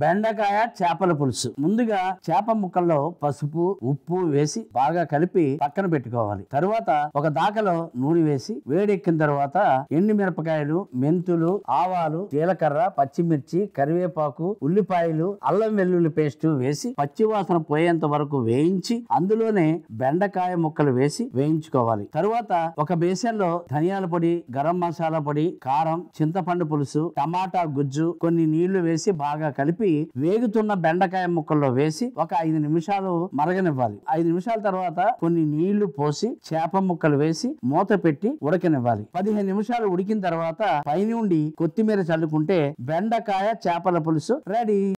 బెండకాయ చేపల పులుసు ముందుగా చేప ముక్కల్లో పసుపు ఉప్పు వేసి బాగా కలిపి పక్కన పెట్టుకోవాలి తరువాత ఒక దాకలో నూనె వేసి వేడెక్కిన తర్వాత ఎండు మిరపకాయలు మెంతులు ఆవాలు జీలకర్ర పచ్చిమిర్చి కరివేపాకు ఉల్లిపాయలు అల్లం వెల్లుల్లి పేస్ట్ వేసి పచ్చివాసన పోయేంత వరకు వేయించి అందులోనే బెండకాయ ముక్కలు వేసి వేయించుకోవాలి తరువాత ఒక లో ధనియాల పొడి గరం మసాలా పొడి కారం చింతపండు పులుసు టమాటా గుజ్జు కొన్ని నీళ్లు వేసి బాగా కలిపి కలిపి వేగుతున్న బెండకాయ ముక్కల్లో వేసి ఒక ఐదు నిమిషాలు మరగనివ్వాలి ఐదు నిమిషాల తర్వాత కొన్ని నీళ్లు పోసి చేప ముక్కలు వేసి మూత పెట్టి ఉడకనివ్వాలి పదిహేను నిమిషాలు ఉడికిన తర్వాత పైనుండి కొత్తిమీర చల్లుకుంటే బెండకాయ చేపల పులుసు రెడీ